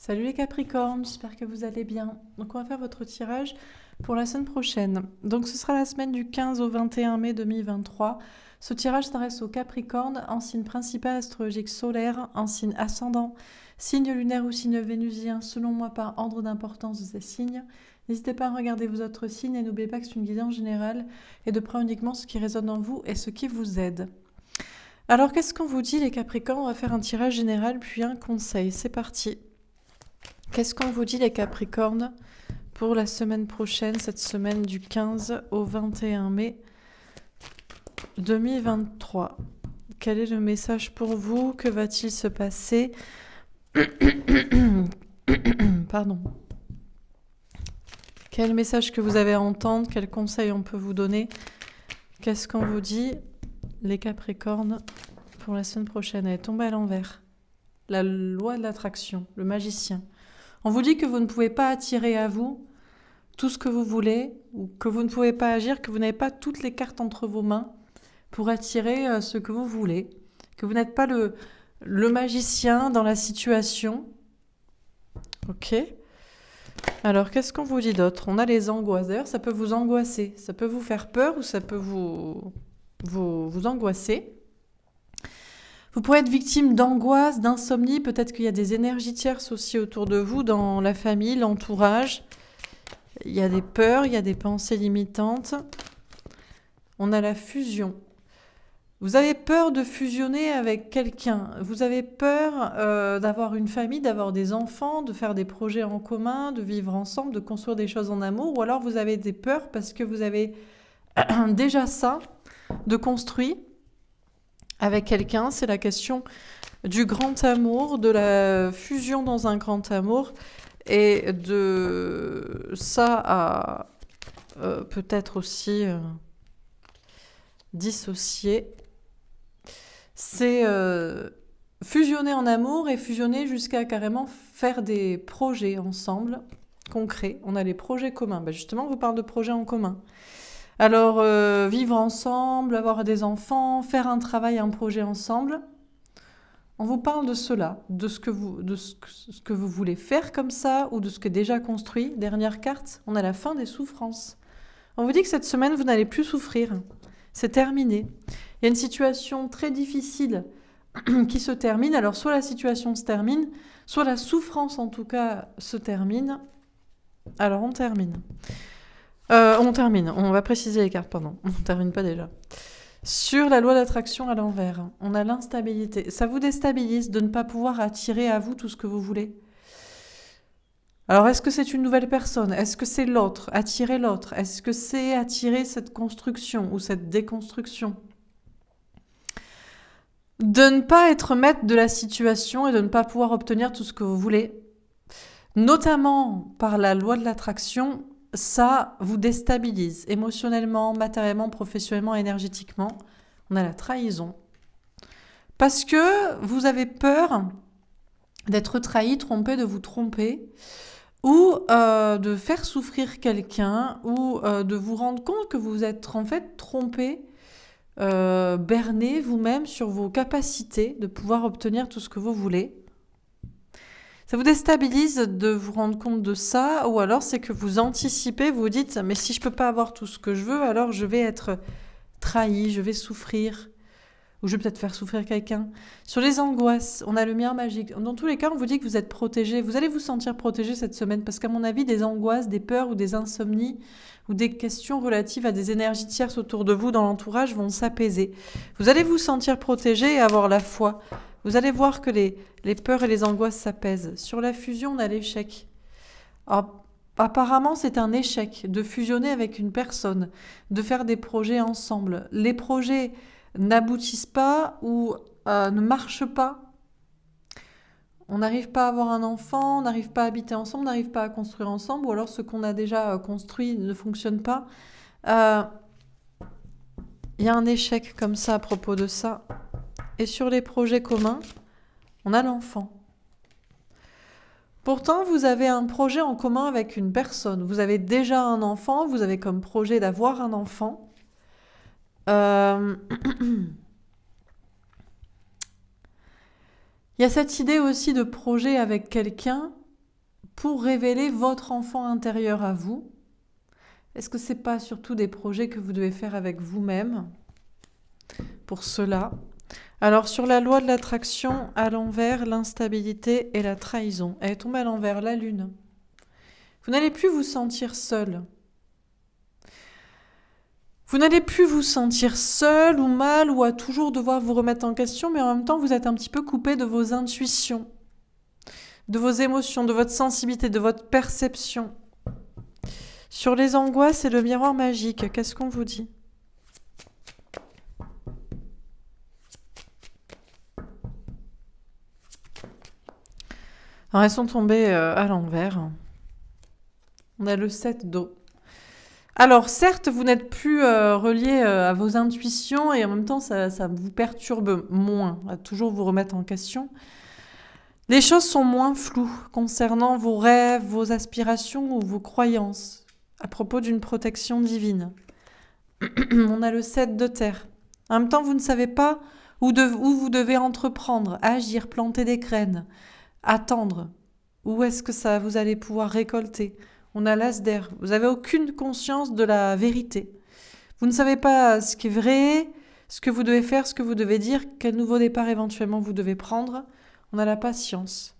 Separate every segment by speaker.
Speaker 1: Salut les Capricornes, j'espère que vous allez bien. Donc on va faire votre tirage pour la semaine prochaine. Donc ce sera la semaine du 15 au 21 mai 2023. Ce tirage s'adresse aux Capricornes en signe principal astrologique solaire, en signe ascendant, signe lunaire ou signe vénusien, selon moi par ordre d'importance de ces signes. N'hésitez pas à regarder vos autres signes et n'oubliez pas que c'est une guidance générale et de prendre uniquement ce qui résonne en vous et ce qui vous aide. Alors qu'est-ce qu'on vous dit les Capricornes On va faire un tirage général puis un conseil. C'est parti. Qu'est-ce qu'on vous dit les Capricornes pour la semaine prochaine, cette semaine du 15 au 21 mai 2023 Quel est le message pour vous Que va-t-il se passer Pardon. Quel message que vous avez à entendre Quel conseil on peut vous donner Qu'est-ce qu'on vous dit les Capricornes pour la semaine prochaine Elle est tombée à l'envers. La loi de l'attraction, le magicien. On vous dit que vous ne pouvez pas attirer à vous tout ce que vous voulez, ou que vous ne pouvez pas agir, que vous n'avez pas toutes les cartes entre vos mains pour attirer euh, ce que vous voulez, que vous n'êtes pas le, le magicien dans la situation. Ok alors, qu'est-ce qu'on vous dit d'autre On a les angoisses. ça peut vous angoisser. Ça peut vous faire peur ou ça peut vous, vous, vous angoisser. Vous pourrez être victime d'angoisse, d'insomnie, peut-être qu'il y a des énergies tierces aussi autour de vous, dans la famille, l'entourage. Il y a des peurs, il y a des pensées limitantes. On a la fusion. Vous avez peur de fusionner avec quelqu'un. Vous avez peur euh, d'avoir une famille, d'avoir des enfants, de faire des projets en commun, de vivre ensemble, de construire des choses en amour. Ou alors vous avez des peurs parce que vous avez déjà ça de construit avec quelqu'un, c'est la question du grand amour, de la fusion dans un grand amour, et de ça à euh, peut-être aussi euh, dissocier, c'est euh, fusionner en amour et fusionner jusqu'à carrément faire des projets ensemble, concrets. On a les projets communs. Bah, justement, on vous parle de projets en commun. Alors, euh, vivre ensemble, avoir des enfants, faire un travail, un projet ensemble. On vous parle de cela, de ce que vous, ce que vous voulez faire comme ça ou de ce que déjà construit. Dernière carte, on a la fin des souffrances. On vous dit que cette semaine, vous n'allez plus souffrir. C'est terminé. Il y a une situation très difficile qui se termine. Alors, soit la situation se termine, soit la souffrance en tout cas se termine. Alors, on termine. Euh, on termine, on va préciser les cartes, pardon. On termine pas déjà. Sur la loi d'attraction à l'envers, on a l'instabilité. Ça vous déstabilise de ne pas pouvoir attirer à vous tout ce que vous voulez. Alors, est-ce que c'est une nouvelle personne Est-ce que c'est l'autre Attirer l'autre Est-ce que c'est attirer cette construction ou cette déconstruction De ne pas être maître de la situation et de ne pas pouvoir obtenir tout ce que vous voulez. Notamment par la loi de l'attraction, ça vous déstabilise émotionnellement, matériellement, professionnellement, énergétiquement. On a la trahison. Parce que vous avez peur d'être trahi, trompé, de vous tromper, ou euh, de faire souffrir quelqu'un, ou euh, de vous rendre compte que vous êtes en fait trompé, euh, berné vous-même sur vos capacités de pouvoir obtenir tout ce que vous voulez. Ça vous déstabilise de vous rendre compte de ça, ou alors c'est que vous anticipez, vous dites, mais si je peux pas avoir tout ce que je veux, alors je vais être trahi, je vais souffrir ou je vais peut-être faire souffrir quelqu'un. Sur les angoisses, on a le mien magique. Dans tous les cas, on vous dit que vous êtes protégé. Vous allez vous sentir protégé cette semaine parce qu'à mon avis, des angoisses, des peurs ou des insomnies ou des questions relatives à des énergies tierces autour de vous dans l'entourage vont s'apaiser. Vous allez vous sentir protégé et avoir la foi. Vous allez voir que les, les peurs et les angoisses s'apaisent. Sur la fusion, on a l'échec. Ah, apparemment, c'est un échec de fusionner avec une personne, de faire des projets ensemble. Les projets n'aboutissent pas ou euh, ne marchent pas. On n'arrive pas à avoir un enfant, on n'arrive pas à habiter ensemble, on n'arrive pas à construire ensemble, ou alors ce qu'on a déjà euh, construit ne fonctionne pas. Euh, il y a un échec comme ça à propos de ça. Et sur les projets communs, on a l'enfant. Pourtant, vous avez un projet en commun avec une personne. Vous avez déjà un enfant, vous avez comme projet d'avoir un enfant. Euh, Il y a cette idée aussi de projet avec quelqu'un pour révéler votre enfant intérieur à vous. Est-ce que ce n'est pas surtout des projets que vous devez faire avec vous-même pour cela alors sur la loi de l'attraction, à l'envers, l'instabilité et la trahison. Elle est tombée à l'envers, la lune. Vous n'allez plus vous sentir seul. Vous n'allez plus vous sentir seul ou mal ou à toujours devoir vous remettre en question, mais en même temps, vous êtes un petit peu coupé de vos intuitions, de vos émotions, de votre sensibilité, de votre perception. Sur les angoisses et le miroir magique, qu'est-ce qu'on vous dit Alors, elles sont tombées euh, à l'envers. On a le 7 d'eau. Alors certes, vous n'êtes plus euh, relié euh, à vos intuitions et en même temps, ça, vous perturbe moins, à toujours vous remettre en question. Les choses sont moins floues concernant vos rêves, vos aspirations ou vos croyances à propos d'une protection divine. On a le 7 de terre. En même temps, vous ne savez pas où, vous devez entreprendre, agir, planter des graines, attendre. Où est-ce que ça vous allez pouvoir récolter on a l'as d'air. Vous n'avez aucune conscience de la vérité. Vous ne savez pas ce qui est vrai, ce que vous devez faire, ce que vous devez dire, quel nouveau départ éventuellement vous devez prendre. On a la patience.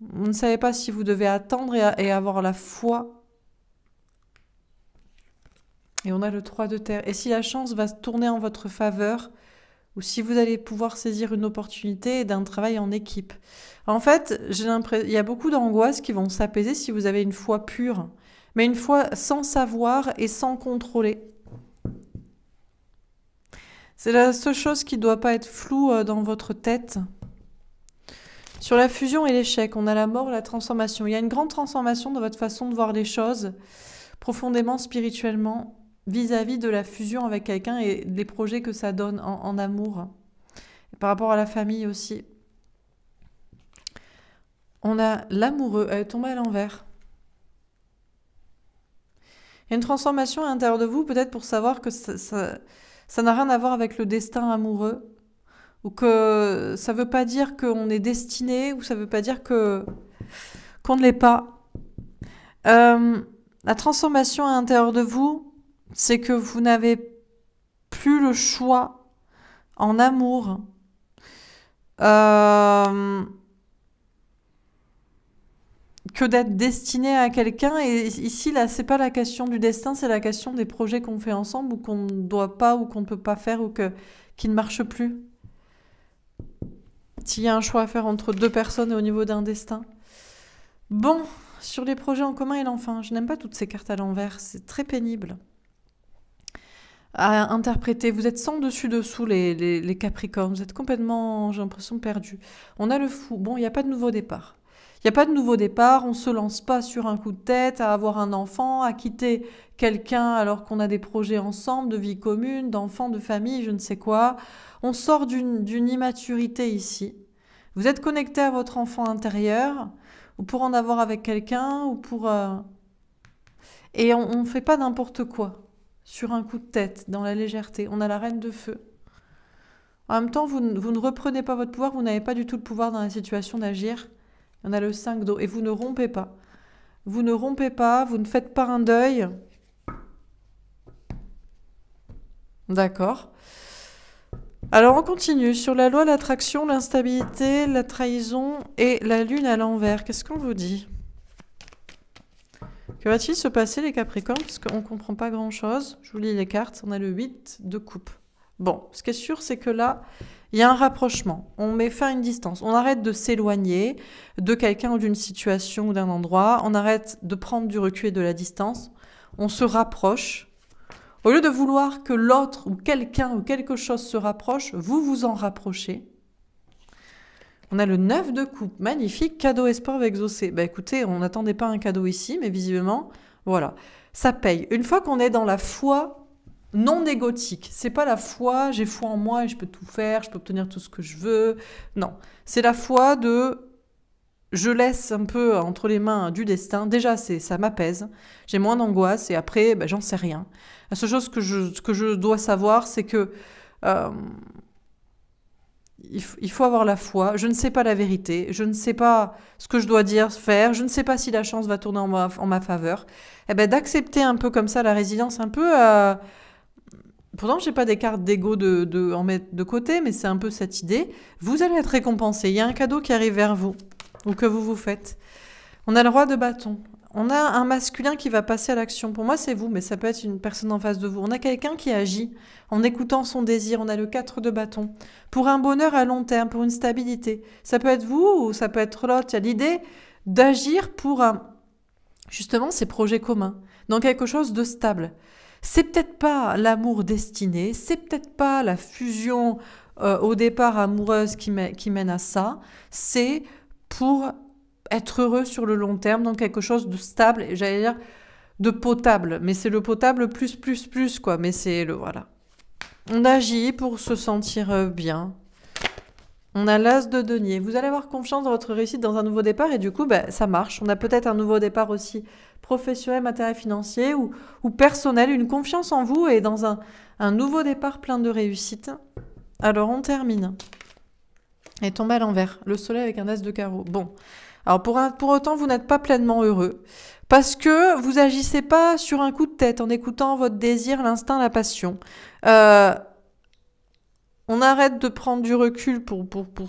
Speaker 1: Vous ne savez pas si vous devez attendre et, avoir la foi. Et on a le 3 de terre. Et si la chance va se tourner en votre faveur, ou si vous allez pouvoir saisir une opportunité d'un travail en équipe. En fait, j'ai il y a beaucoup d'angoisses qui vont s'apaiser si vous avez une foi pure, mais une foi sans savoir et sans contrôler. C'est la seule chose qui ne doit pas être floue euh, dans votre tête. Sur la fusion et l'échec, on a la mort, la transformation. Il y a une grande transformation dans votre façon de voir les choses, profondément spirituellement vis-à-vis de la fusion avec quelqu'un et des projets que ça donne en, amour. par rapport à la famille aussi. On a l'amoureux, elle tombée à l'envers. Il y a une transformation à l'intérieur de vous, peut-être pour savoir que ça n'a rien à voir avec le destin amoureux, ou que ça ne veut pas dire qu'on est destiné, ou ça ne veut pas dire qu'on ne l'est pas. Euh, la transformation à l'intérieur de vous, c'est que vous n'avez plus le choix en amour. Euh, que d'être destiné à quelqu'un. Et ici, là, c'est pas la question du destin, c'est la question des projets qu'on fait ensemble ou qu'on ne doit pas ou qu'on ne peut pas faire ou que, qui ne marche plus. S'il y a un choix à faire entre deux personnes et au niveau d'un destin. Bon, sur les projets en commun et l'enfant, je n'aime pas toutes ces cartes à l'envers, c'est très pénible à interpréter. Vous êtes sans dessus dessous les, les, Capricornes. Vous êtes complètement, j'ai l'impression, perdu. On a le fou. Bon, il n'y a pas de nouveau départ. Il n'y a pas de nouveau départ. On se lance pas sur un coup de tête à avoir un enfant, à quitter quelqu'un alors qu'on a des projets ensemble, de vie commune, d'enfants, de famille, je ne sais quoi. On sort d'une immaturité ici. Vous êtes connecté à votre enfant intérieur, ou pour en avoir avec quelqu'un, ou pour... Euh, et on ne fait pas n'importe quoi sur un coup de tête, dans la légèreté. On a la reine de feu. En même temps, vous, ne reprenez pas votre pouvoir, vous n'avez pas du tout le pouvoir dans la situation d'agir. On a le 5 d'eau et vous ne rompez pas. Vous ne rompez pas, vous ne faites pas un deuil. D'accord. Alors on continue sur la loi, l'attraction, l'instabilité, la trahison et la lune à l'envers. Qu'est-ce qu'on vous dit que va-t-il se passer les Capricornes Parce qu'on ne comprend pas grand-chose. Je vous lis les cartes, on a le 8 de coupe. Bon, ce qui est sûr, c'est que là, il y a un rapprochement. On met fin à une distance. On arrête de s'éloigner de quelqu'un ou d'une situation ou d'un endroit. On arrête de prendre du recul et de la distance. On se rapproche. Au lieu de vouloir que l'autre ou quelqu'un ou quelque chose se rapproche, vous vous en rapprochez. On a le 9 de coupe, magnifique, cadeau espoir avec exaucer. Bah écoutez, on n'attendait pas un cadeau ici, mais visiblement, voilà, ça paye. Une fois qu'on est dans la foi non égotique, c'est pas la foi, j'ai foi en moi et je peux tout faire, je peux obtenir tout ce que je veux. Non, c'est la foi de je laisse un peu entre les mains du destin, déjà c'est ça m'apaise, j'ai moins d'angoisse et après bah j'en sais rien. La seule chose que je, que je dois savoir, c'est que euh, il faut avoir la foi. Je ne sais pas la vérité. Je ne sais pas ce que je dois dire, faire. Je ne sais pas si la chance va tourner en ma, faveur. Eh ben, d'accepter un peu comme ça la résidence, un peu à... Euh, pourtant, j'ai pas des cartes d'ego de, de, en mettre de côté, mais c'est un peu cette idée. Vous allez être récompensé. Il y a un cadeau qui arrive vers vous ou que vous vous faites. On a le roi de bâton on a un masculin qui va passer à l'action. Pour moi, c'est vous, mais ça peut être une personne en face de vous. On a quelqu'un qui agit en écoutant son désir. On a le 4 de bâton. Pour un bonheur à long terme, pour une stabilité. Ça peut être vous ou ça peut être l'autre. Il y a l'idée d'agir pour justement ces projets communs, dans quelque chose de stable. C'est peut-être pas l'amour destiné, c'est peut-être pas la fusion euh, au départ amoureuse qui, mène à ça, c'est pour être heureux sur le long terme, dans quelque chose de stable, j'allais dire de potable. Mais c'est le potable plus, plus, plus, quoi. Mais c'est le. Voilà. On agit pour se sentir euh, bien. On a l'as de denier. Vous allez avoir confiance dans votre réussite dans un nouveau départ et du coup, bah, ça marche. On a peut-être un nouveau départ aussi professionnel, matériel, financier ou, ou, personnel. Une confiance en vous et dans un, un nouveau départ plein de réussite. Alors, on termine. Et tombe à l'envers. Le soleil avec un as de carreau. Bon. Alors pour, autant, vous n'êtes pas pleinement heureux parce que vous agissez pas sur un coup de tête en écoutant votre désir, l'instinct, la passion. Euh, on arrête de prendre du recul pour,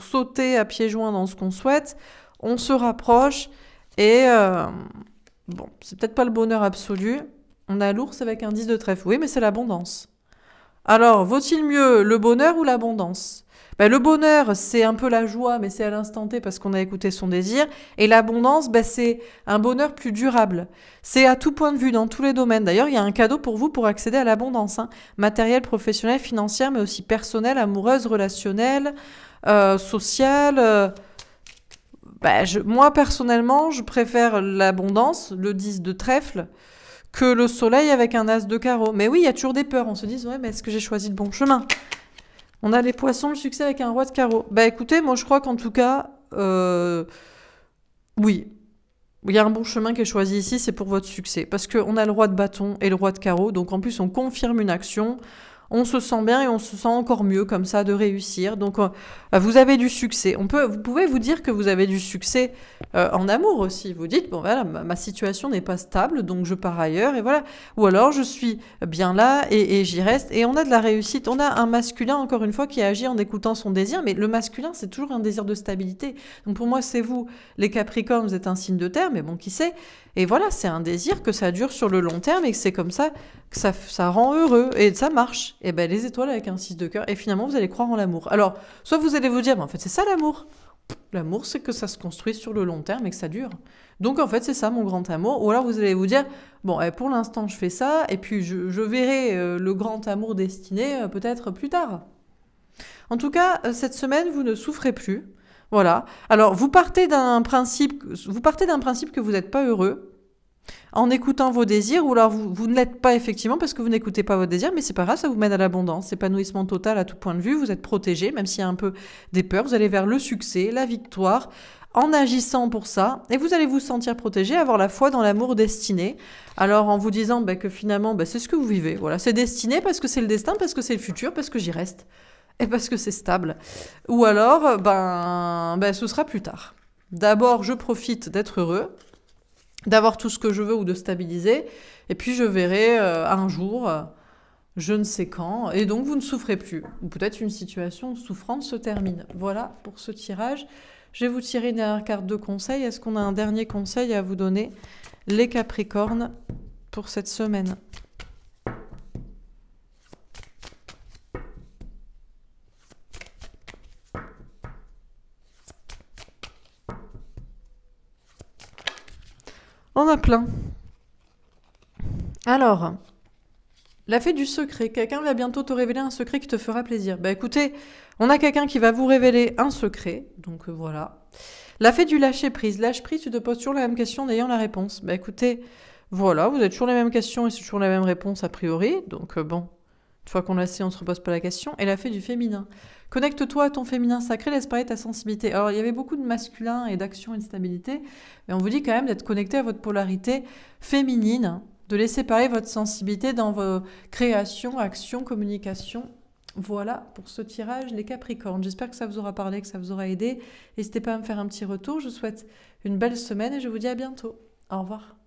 Speaker 1: sauter à pieds joints dans ce qu'on souhaite. On se rapproche et euh, bon, c'est peut-être pas le bonheur absolu. On a l'ours avec un 10 de trèfle. Oui, mais c'est l'abondance. Alors, vaut-il mieux le bonheur ou l'abondance bah, le bonheur, c'est un peu la joie, mais c'est à l'instant T parce qu'on a écouté son désir. Et l'abondance, bah, c'est un bonheur plus durable. C'est à tout point de vue, dans tous les domaines. D'ailleurs, il y a un cadeau pour vous pour accéder à l'abondance. Hein. Matériel, professionnel, financier, mais aussi personnel, amoureuse, relationnelle, euh, sociale. Euh, bah, moi, personnellement, je préfère l'abondance, le 10 de trèfle, que le soleil avec un as de carreau. Mais oui, il y a toujours des peurs. On se dit, ouais, mais est-ce que j'ai choisi le bon chemin on a les poissons, le succès avec un roi de carreau. Bah écoutez, moi je crois qu'en tout cas, euh, oui, il y a un bon chemin qui est choisi ici, c'est pour votre succès. Parce qu'on a le roi de bâton et le roi de carreau, donc en plus on confirme une action on se sent bien et on se sent encore mieux comme ça de réussir. Donc euh, bah, vous avez du succès. On peut, vous pouvez vous dire que vous avez du succès euh, en amour aussi. Vous dites bon voilà ma, situation n'est pas stable donc je pars ailleurs et voilà. Ou alors je suis bien là et, j'y reste et on a de la réussite. On a un masculin encore une fois qui agit en écoutant son désir, mais le masculin c'est toujours un désir de stabilité. Donc pour moi c'est vous les Capricornes vous êtes un signe de terre, mais bon qui sait. Et voilà c'est un désir que ça dure sur le long terme et que c'est comme ça que ça, ça rend heureux et ça marche et eh ben les étoiles avec un 6 de cœur, et finalement vous allez croire en l'amour. Alors, soit vous allez vous dire, en fait c'est ça l'amour. L'amour, c'est que ça se construit sur le long terme et que ça dure. Donc en fait, c'est ça mon grand amour. Ou alors vous allez vous dire, bon, eh, pour l'instant, je fais ça, et puis je, verrai euh, le grand amour destiné euh, peut-être plus tard. En tout cas, euh, cette semaine, vous ne souffrez plus. Voilà. Alors, vous partez d'un principe, vous partez d'un principe que vous n'êtes pas heureux, en écoutant vos désirs, ou alors vous, ne l'êtes pas effectivement parce que vous n'écoutez pas vos désirs, mais c'est pas grave, ça vous mène à l'abondance, épanouissement total à tout point de vue, vous êtes protégé, même s'il y a un peu des peurs, vous allez vers le succès, la victoire, en agissant pour ça, et vous allez vous sentir protégé, avoir la foi dans l'amour destiné. Alors en vous disant bah, que finalement, bah, c'est ce que vous vivez, voilà, c'est destiné parce que c'est le destin, parce que c'est le futur, parce que j'y reste, et parce que c'est stable. Ou alors, ben, ben, ce sera plus tard. D'abord, je profite d'être heureux, d'avoir tout ce que je veux ou de stabiliser. Et puis je verrai euh, un jour, euh, je ne sais quand. Et donc vous ne souffrez plus. Ou peut-être une situation souffrante se termine. Voilà pour ce tirage. Je vais vous tirer une dernière carte de conseil. Est-ce qu'on a un dernier conseil à vous donner, les Capricornes, pour cette semaine On a plein. Alors, la fée du secret. Quelqu'un va bientôt te révéler un secret qui te fera plaisir. Bah écoutez, on a quelqu'un qui va vous révéler un secret. Donc euh, voilà. La fée du lâcher-prise. Lâche-prise, tu te poses toujours la même question en ayant la réponse. Bah écoutez, voilà, vous êtes toujours les mêmes questions et c'est toujours la même réponse a priori. Donc euh, bon, une fois qu'on l'a sait, on ne se repose pas la question. Et la fait du féminin. Connecte-toi à ton féminin sacré, laisse parler ta sensibilité. Alors, il y avait beaucoup de masculin et d'action et de stabilité, mais on vous dit quand même d'être connecté à votre polarité féminine, de laisser parler votre sensibilité dans vos créations, actions, communications. Voilà pour ce tirage, les Capricornes. J'espère que ça vous aura parlé, que ça vous aura aidé. N'hésitez pas à me faire un petit retour. Je vous souhaite une belle semaine et je vous dis à bientôt. Au revoir.